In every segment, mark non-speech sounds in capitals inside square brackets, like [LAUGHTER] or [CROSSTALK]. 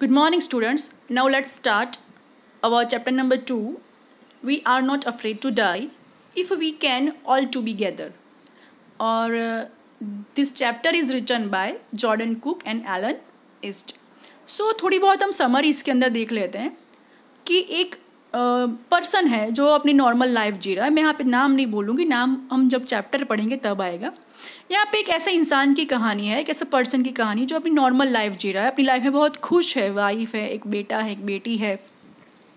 Good morning students. Now let's start our chapter number 2. We are not afraid to die if we can all to be together. Or uh, this chapter is written by Jordan Cook and Alan East. So so, थोड़ी बहुत हम summary इसके अंदर देख लेते हैं कि एक पर्सन है जो अपनी नॉर्मल लाइफ जी रहा है मैं यहाँ पे नाम नहीं बोलूँगी नाम हम जब चैप्टर पढ़ेंगे तब आएगा यहाँ पे एक ऐसे इंसान की कहानी है एक ऐसे पर्सन की कहानी जो अपनी नॉर्मल लाइफ जी रहा है अपनी लाइफ में बहुत खुश है वाइफ है एक बेटा है एक बेटी है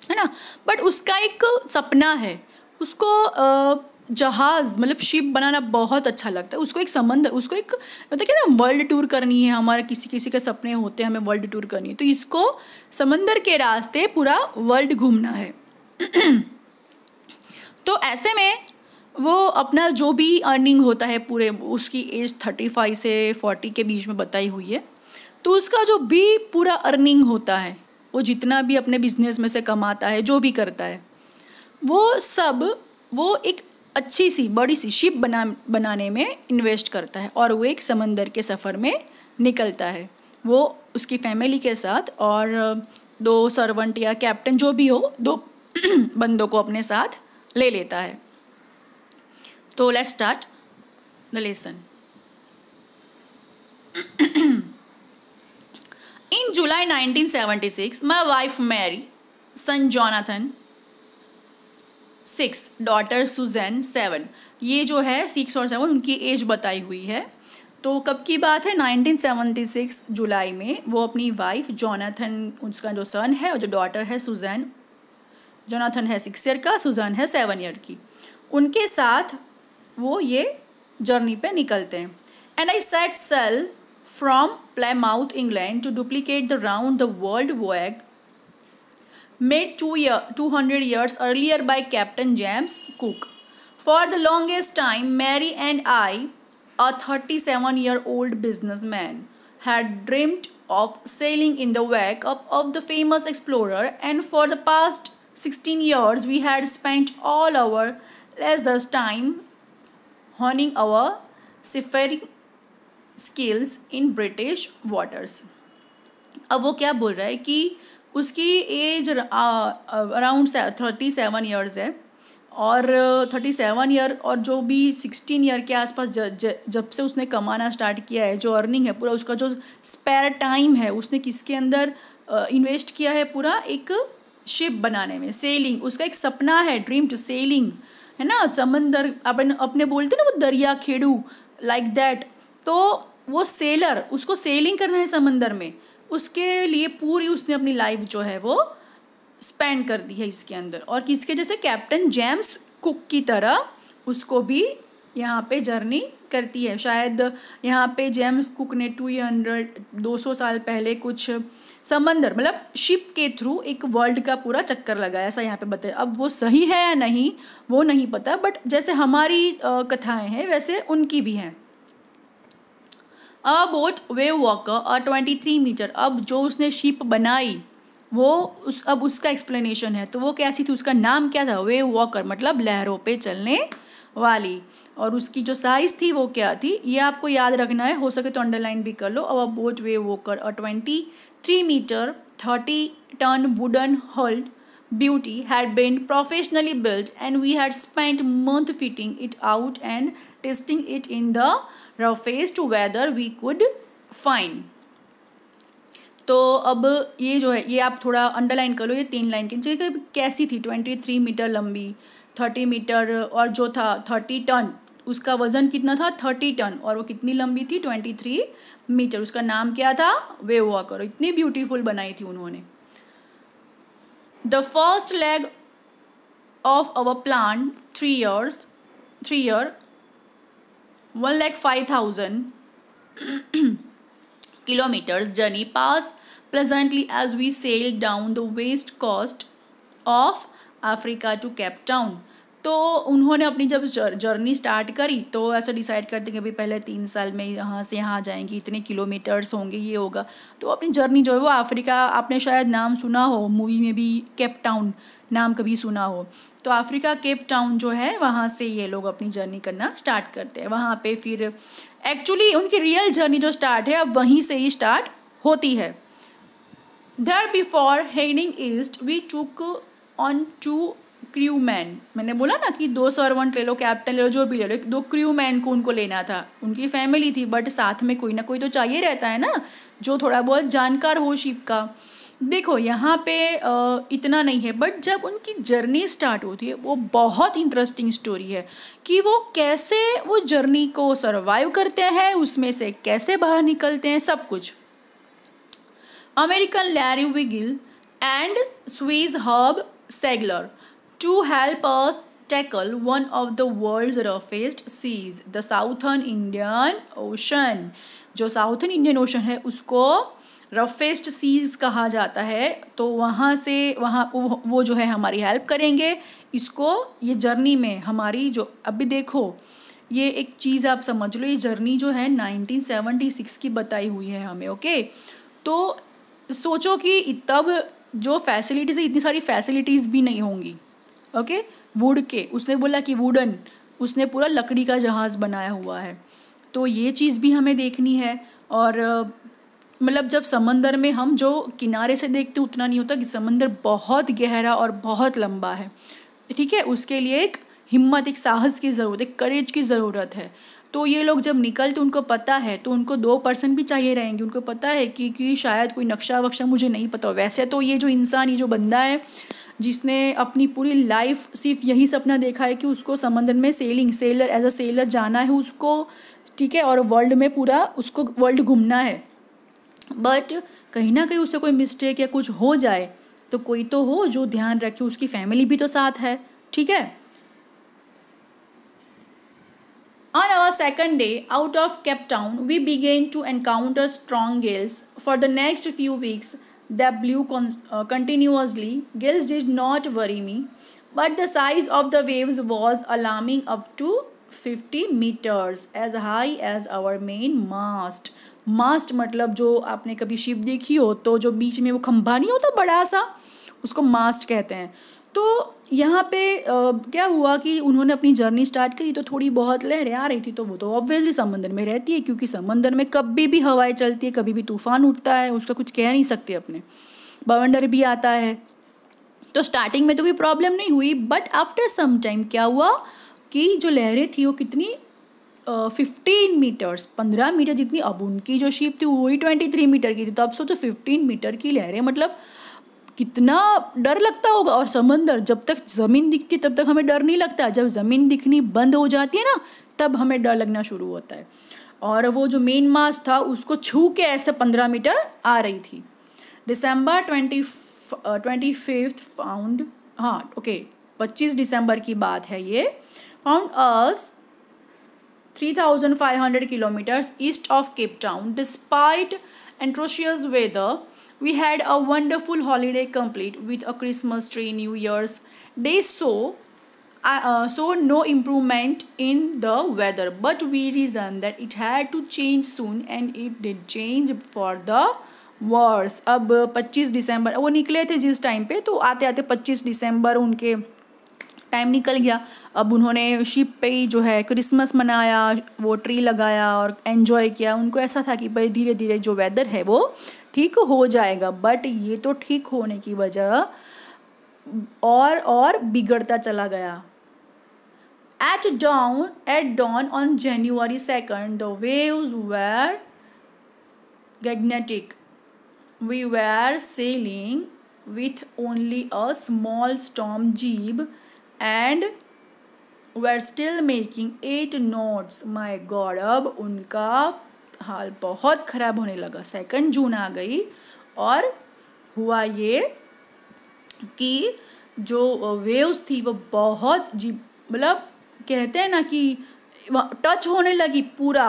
है ना बट उसका एक सपना है उसको जहाज़ मतलब शिप बनाना बहुत अच्छा लगता है उसको एक संबंध उसको एक मतलब क्या ना वर्ल्ड टूर करनी है हमारा किसी किसी के सपने होते हैं हमें वर्ल्ड टूर करनी है तो इसको समंदर के रास्ते पूरा वर्ल्ड घूमना है [CLEARS THROAT] तो ऐसे में वो अपना जो भी अर्निंग होता है पूरे उसकी एज थर्टी फाइव से फोर्टी के बीच में बताई हुई है तो उसका जो भी पूरा अर्निंग होता है वो जितना भी अपने बिजनेस में से कमाता है जो भी करता है वो सब वो एक अच्छी सी बड़ी सी शिप बना बनाने में इन्वेस्ट करता है और वो एक समंदर के सफ़र में निकलता है वो उसकी फैमिली के साथ और दो सर्वेंट या कैप्टन जो भी हो दो [CLEARS THROAT] बंदों को अपने साथ ले लेता है तो let's start the lesson in July 1976, my wife Mary son Jonathan six daughter Susan seven ये जो है सिक्स और सेवन उनकी एज बताई हुई है तो कब की बात है 1976 जुलाई में वो अपनी वाइफ जॉनाथन उसका जो सन है और जो डॉटर है सुजैन जॉनाथन है सिक्स ईयर का सुजैन है सेवन ईयर की उनके साथ वो ये जर्नी पे निकलते हैं and I set sail from mouth England to duplicate the round the world wake made two two hundred years earlier by Captain James Cook for the longest time Mary and I a thirty seven year old business man had dreamed of sailing in the wake of the famous explore and for the past sixteen years we had spend all our leisure time honing our seafaring skills in British waters अब वो क्या बोल रहा है कि उसकी age around thirty seven years है और थर्टी सेवन ईयर और जो भी सिक्सटीन ईयर के आसपास जब से उसने कमाना स्टार्ट किया है जो अर्निंग है पूरा उसका जो स्पेयर टाइम है उसने किसके अंदर इन्वेस्ट किया है पूरा एक शिप बनाने में सेलिंग उसका एक सपना है ड्रीम टू सेलिंग है ना समंदर अपन अपने बोलते ना वो दरिया खेड़ू लाइक like दैट तो वो सेलर उसको सेलिंग करना है समंदर में उसके लिए पूरी उसने अपनी लाइफ जो है वो स्पेंड कर दी है इसके अंदर और किसके जैसे कैप्टन जेम्स कुक की तरह उसको भी यहाँ पे जर्नी करती है शायद यहाँ पे जेम्स कुक ने टू हंड्रेड दो सौ साल पहले कुछ समंदर मतलब शिप के थ्रू एक वर्ल्ड का पूरा चक्कर लगाया ऐसा यहाँ पे बताया अब वो सही है या नहीं वो नहीं पता बट जैसे हमारी कथाएं हैं वैसे उनकी भी हैं a boat Wavewalker a twenty three meter अब जो उसने शिप बनाई वो उस अब उसका एक्सप्लेनेशन है तो वो कैसी थी उसका नाम क्या था वे वॉकर मतलब लहरों पे चलने वाली और उसकी जो साइज़ थी वो क्या थी ये आपको याद रखना है हो सके तो अंडरलाइन भी कर लो अब अब बोट वे वोकर कर twenty three meter thirty ton wooden hulled beauty had been professionally built and we had spent month fitting it out and testing it in the roughest weather we could find तो अब ये जो है ये आप थोड़ा underline कर लो ये तीन लाइन की कैसी थी ट्वेंटी थ्री मीटर लंबी थर्टी मीटर और जो था थर्टी टन उसका वजन कितना था थर्टी टन और वो कितनी लंबी थी ट्वेंटी थ्री मीटर उसका नाम क्या था वे वॉकर इतनी ब्यूटीफुल बनाई थी उन्होंने the first leg of our plan three years three year one lakh five thousand kilometers journey pass presently as we sail down the west coast of Africa to Cape तो उन्होंने अपनी जब जर्नी स्टार्ट करी तो ऐसा डिसाइड करते कि भाई पहले तीन साल में यहाँ से यहाँ जाएंगे इतने किलोमीटर्स होंगे ये होगा तो अपनी जर्नी जो है वो अफ्रीका आपने शायद नाम सुना हो मूवी में भी केप टाउन नाम कभी सुना हो तो अफ्रीका केप टाउन जो है वहाँ से ये लोग अपनी जर्नी करना स्टार्ट करते हैं वहाँ पर फिर एक्चुअली उनकी रियल जर्नी जो स्टार्ट है अब वहीं से ही स्टार्ट होती है there before heading east we took on two crew man मैंने बोला ना कि दो सर्वेंट ले लो कैप्टन ले लो जो भी ले लो दो क्रू मैन को उनको लेना था उनकी फैमिली थी बट साथ में कोई ना कोई तो चाहिए रहता है ना जो थोड़ा बहुत जानकार हो शिप का देखो यहाँ पे इतना नहीं है बट जब उनकी जर्नी स्टार्ट होती है वो बहुत इंटरेस्टिंग स्टोरी है कि वो कैसे वो जर्नी को सर्वाइव करते हैं उसमें से कैसे बाहर निकलते हैं सब कुछ American Larry Vigil and Swiss Herb Seigler to help us tackle one of the world's roughest seas, the Southern Indian Ocean. जो साउथर्न इंडियन ओशन है उसको रफेस्ट सीज कहा जाता है तो वहाँ से वहाँ वो जो है हमारी हेल्प करेंगे इसको ये जर्नी में हमारी जो अभी देखो ये एक चीज़ आप समझ लो ये जर्नी जो है 1976 की बताई हुई है हमें ओके तो सोचो कि तब जो फैसिलिटीज़ है इतनी सारी फैसिलिटीज़ भी नहीं होंगी ओके वुड के उसने बोला कि वुडन उसने पूरा लकड़ी का जहाज़ बनाया हुआ है तो ये चीज़ भी हमें देखनी है और मतलब जब समंदर में हम जो किनारे से देखते उतना नहीं होता कि समंदर बहुत गहरा और बहुत लंबा है ठीक है उसके लिए एक हिम्मत एक साहस की ज़रूरत एक करेज की ज़रूरत है तो ये लोग जब निकलते तो उनको पता है तो उनको दो पर्सन भी चाहिए रहेंगे उनको पता है कि कि शायद कोई नक्शा वक्शा मुझे नहीं पता वैसे तो ये जो इंसान ये जो बंदा है जिसने अपनी पूरी लाइफ सिर्फ यही सपना देखा है कि उसको समंदर में sailing sailor as a sailor जाना है उसको ठीक है और वर्ल्ड में पूरा उसको वर्ल्ड घूमना है बट कहीं ना कहीं उससे कोई मिस्टेक या कुछ हो जाए तो कोई तो हो जो ध्यान रखे उसकी फैमिली भी तो साथ है ठीक है on our second day out of Cape Town we began to encounter strong gales for the next few weeks that blew con- uh, continuously. Gills did not worry me, but the size of the waves was alarming up to 50 meters, as high as our main mast. Mast मतलब जो आपने कभी ship देखी हो तो जो बीच में वो खंभा नहीं होता बड़ा सा उसको मास्ट कहते हैं तो यहाँ पे आ, क्या हुआ कि उन्होंने अपनी जर्नी स्टार्ट करी तो थोड़ी बहुत लहरें आ रही थी तो वो तो ऑब्वियसली समंदर में रहती है क्योंकि समंदर में कभी भी हवाएं चलती है कभी भी तूफान उठता है उसका कुछ कह नहीं सकते अपने बवंडर भी आता है तो स्टार्टिंग में तो कोई प्रॉब्लम नहीं हुई बट आफ्टर सम टाइम क्या हुआ कि जो लहरें थी वो कितनी फिफ्टीन मीटर्स पंद्रह मीटर जितनी अब उनकी जो शिप थी वही ट्वेंटी थ्री मीटर की थी तो अब सोचो फिफ्टीन मीटर की लहरें मतलब कितना डर लगता होगा और समंदर जब तक ज़मीन दिखती है तब तक हमें डर नहीं लगता जब ज़मीन दिखनी बंद हो जाती है ना तब हमें डर लगना शुरू होता है और वो जो मेन मास था उसको छू के ऐसे पंद्रह मीटर आ रही थी December twenty twenty fifth found हाँ ओके पच्चीस दिसंबर की बात है ये found us three thousand five hundred kilometers east of Cape Town despite atrocious weather we had a wonderful holiday complete with a Christmas tree, New Year's Day. So, i uh, so no improvement in the weather, but we reason that it had to change soon, and it did change for the worse अब 25 दिसंबर वो निकले थे जिस time पे तो आते आते 25 दिसंबर उनके टाइम निकल गया अब उन्होंने शिप पे ही जो है क्रिसमस मनाया वो ट्री लगाया और एन्जॉय किया उनको ऐसा था कि भाई धीरे धीरे जो वेदर है वो ठीक हो जाएगा बट ये तो ठीक होने की वजह और और बिगड़ता चला गया at dawn at dawn on January second the waves were gigantic we were sailing with only a small storm jib and were still making eight knots माई गौरव उनका हाल बहुत ख़राब होने लगा सेकंड जून आ गई और हुआ ये कि जो वेव्स थी वो बहुत जी मतलब कहते हैं ना कि टच होने लगी पूरा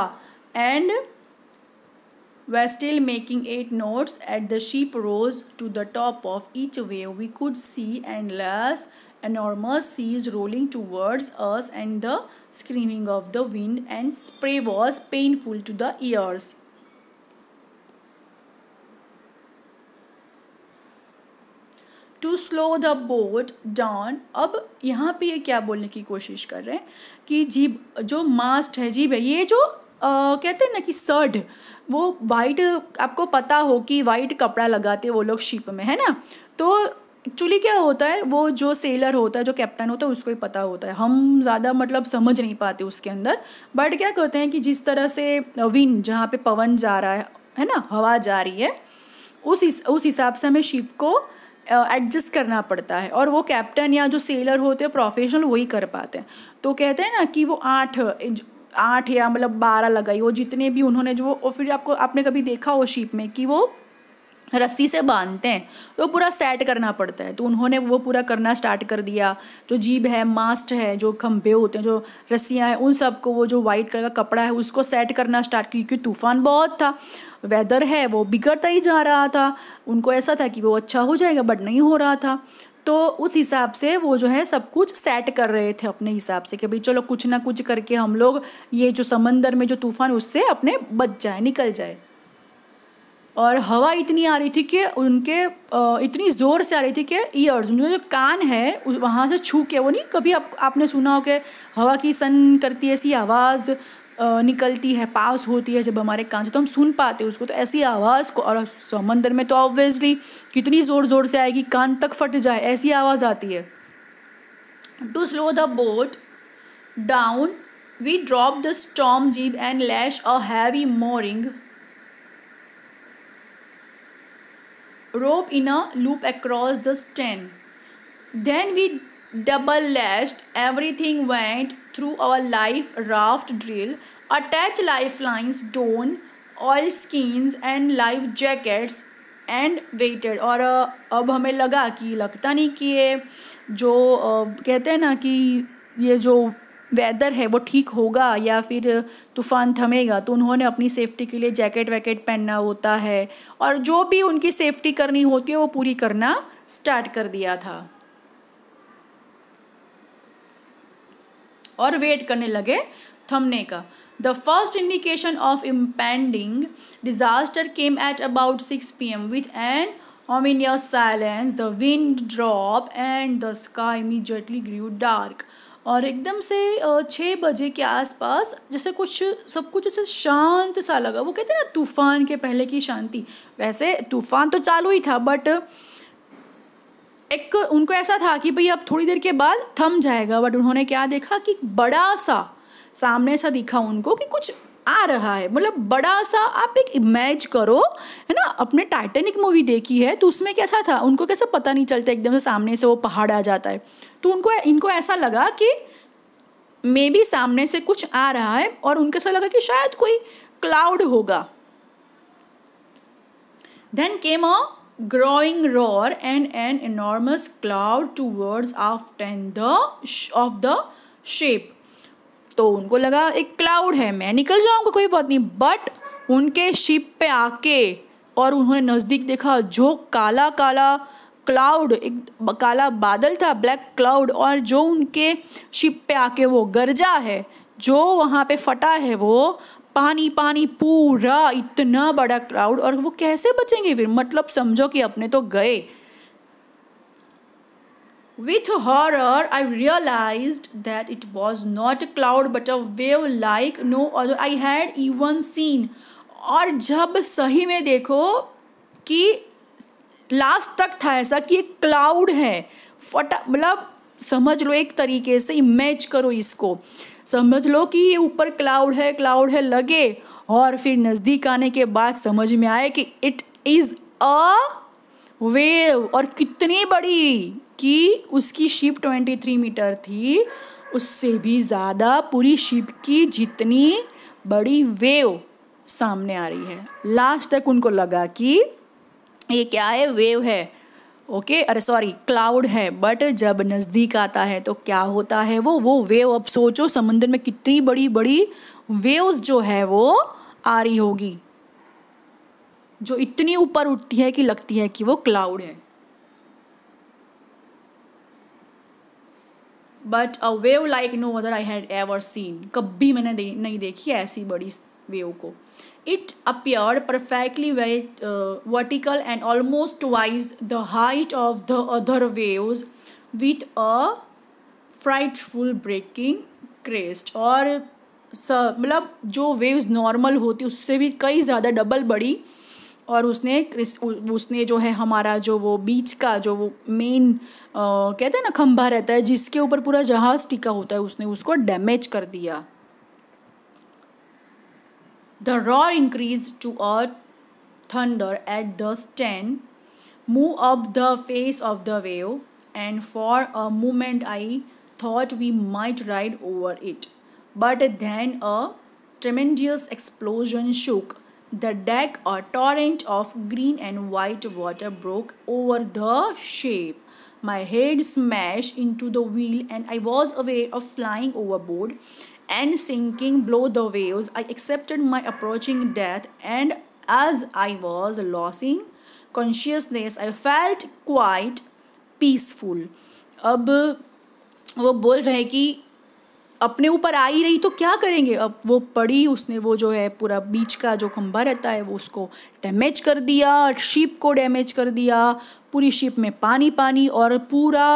and we still making eight knots at the ship rose to the top of each wave we could see endless enormous seas is rolling towards us and the screaming of the wind and spray was painful to the ears. To slow the boat down अब यहाँ पे ये क्या बोलने की कोशिश कर रहे हैं कि जीभ जो मास्ट है जीभ है ये जो आ, कहते हैं ना कि सर्ड वो वाइट आपको पता हो कि वाइट कपड़ा लगाते वो लोग शिप में है ना तो एक्चुअली क्या होता है वो जो सेलर होता है जो कैप्टन होता है उसको ही पता होता है हम ज़्यादा मतलब समझ नहीं पाते उसके अंदर बट क्या कहते हैं कि जिस तरह से विंड जहाँ पे पवन जा रहा है है ना हवा जा रही है उस इस, उस हिसाब से हमें शिप को एडजस्ट करना पड़ता है और वो कैप्टन या जो सेलर होते हैं प्रोफेशनल वही कर पाते हैं तो कहते हैं ना कि वो आठ आठ या मतलब बारह लगाई वो जितने भी उन्होंने जो और फिर आपको आपने कभी देखा हो शिप में कि वो रस्सी से बांधते हैं तो पूरा सेट करना पड़ता है तो उन्होंने वो पूरा करना स्टार्ट कर दिया जो जीभ है मास्ट है जो खम्भे होते हैं जो रस्सियाँ हैं उन सबको वो जो वाइट कलर का कपड़ा है उसको सेट करना स्टार्ट किया क्योंकि तूफ़ान बहुत था वेदर है वो बिगड़ता ही जा रहा था उनको ऐसा था कि वो अच्छा हो जाएगा बट नहीं हो रहा था तो उस हिसाब से वो जो है सब कुछ सेट कर रहे थे अपने हिसाब से कि भाई चलो कुछ ना कुछ करके हम लोग ये जो समंदर में जो तूफ़ान उससे अपने बच जाए निकल जाए और हवा इतनी आ रही थी कि उनके इतनी ज़ोर से आ रही थी कि ईयर्स उनके जो कान है वहाँ से छू के वो नहीं कभी आप आपने सुना हो कि हवा की सन करती ऐसी आवाज़ निकलती है पास होती है जब हमारे कान से तो हम सुन पाते हैं उसको तो ऐसी आवाज़ को और समंदर में तो ऑब्वियसली कितनी ज़ोर ज़ोर से आएगी कान तक फट जाए ऐसी आवाज़ आती है to slow the boat down we drop the storm jib and lash a heavy mooring rope in a loop across the stand. Then we double lashed everything went through our life raft drill, attached lifelines, down, oil skins and life jackets and waited और अब हमें लगा कि लगता नहीं कि ये जो कहते हैं ना कि ये जो वेदर है वो ठीक होगा या फिर तूफ़ान थमेगा तो उन्होंने अपनी सेफ्टी के लिए जैकेट वैकेट पहनना होता है और जो भी उनकी सेफ्टी करनी होती है वो पूरी करना स्टार्ट कर दिया था और वेट करने लगे थमने का the first indication of impending disaster came at about six P M with an ominous silence the wind drop and the sky immediately grew dark और एकदम से छः बजे के आसपास जैसे कुछ सब कुछ जैसे शांत सा लगा वो कहते हैं ना तूफान के पहले की शांति वैसे तूफान तो चालू ही था बट एक उनको ऐसा था कि भाई अब थोड़ी देर के बाद थम जाएगा बट उन्होंने क्या देखा कि बड़ा सा सामने सा दिखा उनको कि कुछ आ रहा है मतलब बड़ा सा आप एक इमेज करो है ना अपने टाइटेनिक मूवी देखी है तो उसमें कैसा था उनको कैसे पता नहीं चलता एकदम से सामने से वो पहाड़ आ जाता है तो उनको इनको ऐसा लगा कि मे बी सामने से कुछ आ रहा है और उनको ऐसा लगा कि शायद कोई क्लाउड होगा then came a growing roar and an enormous cloud towards of ten the of the shape तो उनको लगा एक क्लाउड है मैं निकल जाऊंगा कोई बात नहीं बट उनके शिप पे आके और उन्होंने नज़दीक देखा जो काला काला क्लाउड एक काला बादल था ब्लैक क्लाउड और जो उनके शिप पे आके वो गरजा है जो वहाँ पे फटा है वो पानी पानी पूरा इतना बड़ा क्लाउड और वो कैसे बचेंगे फिर मतलब समझो कि अपने तो गए With horror, I realized that it was not a cloud but a wave like no other I had even seen. और जब सही में देखो कि लास्ट तक था ऐसा कि एक क्लाउड है फटा मतलब समझ लो एक तरीके से इमेज करो इसको समझ लो कि ये ऊपर क्लाउड है क्लाउड है लगे और फिर नज़दीक आने के बाद समझ में आए कि इट इज़ अ वेव और कितनी बड़ी कि उसकी शिप ट्वेंटी थ्री मीटर थी उससे भी ज़्यादा पूरी शिप की जितनी बड़ी वेव सामने आ रही है लास्ट तक उनको लगा कि ये क्या है वेव है ओके अरे सॉरी क्लाउड है बट जब नज़दीक आता है तो क्या होता है वो वो वेव अब सोचो समुद्र में कितनी बड़ी बड़ी वेव्स जो है वो आ रही होगी जो इतनी ऊपर उठती है कि लगती है कि वो क्लाउड है but a wave like no other I had ever seen कभी मैंने दे, नहीं देखी ऐसी बड़ी वेव को it appear perfectly way vertical and almost twice the height of the other waves with a frightful breaking crest और मतलब जो वेव्स नॉर्मल होती उससे भी कई ज़्यादा डबल बड़ी और उसने उसने जो है हमारा जो वो बीच का जो वो मेन कहते हैं ना खंभा रहता है जिसके ऊपर पूरा जहाज़ टिका होता है उसने उसको डैमेज कर दिया the roar increase to a thunder at the stern move up the face of the wave and for a moment I thought we might ride over it but then a tremendous explosion shook The deck a torrent of green and white water broke over the ship. My head smashed into the wheel and I was aware of flying overboard and sinking below the waves. I accepted my approaching death and as I was losing consciousness, I felt quite peaceful. Ab, वो बोल रहे कि अपने ऊपर आ ही रही तो क्या करेंगे अब वो पड़ी उसने वो जो है पूरा बीच का जो खंबा रहता है वो उसको डैमेज कर दिया शिप को डैमेज कर दिया पूरी शिप में पानी पानी और पूरा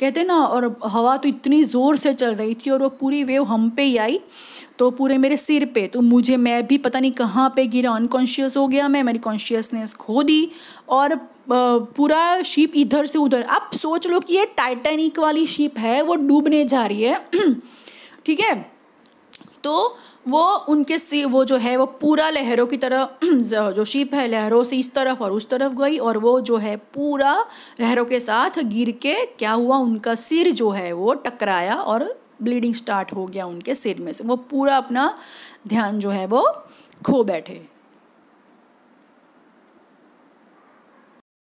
कहते ना और हवा तो इतनी ज़ोर से चल रही थी और वो पूरी वेव हम पे ही आई तो पूरे मेरे सिर पे तो मुझे मैं भी पता नहीं कहाँ पे गिरा अनकॉन्शियस हो गया मैं मेरी कॉन्शियसनेस खो दी और पूरा शिप इधर से उधर आप सोच लो कि ये टाइटैनिक वाली शिप है वो डूबने जा रही है [CLEARS THROAT] ठीक है तो वो उनके से वो जो है वो पूरा लहरों की तरह [CLEARS THROAT] जो शिप है लहरों से इस तरफ और उस तरफ गई और वो जो है पूरा लहरों के साथ गिर के क्या हुआ उनका सिर जो है वो टकराया और ब्लीडिंग स्टार्ट हो गया उनके सिर में से वो पूरा अपना ध्यान जो है वो खो बैठे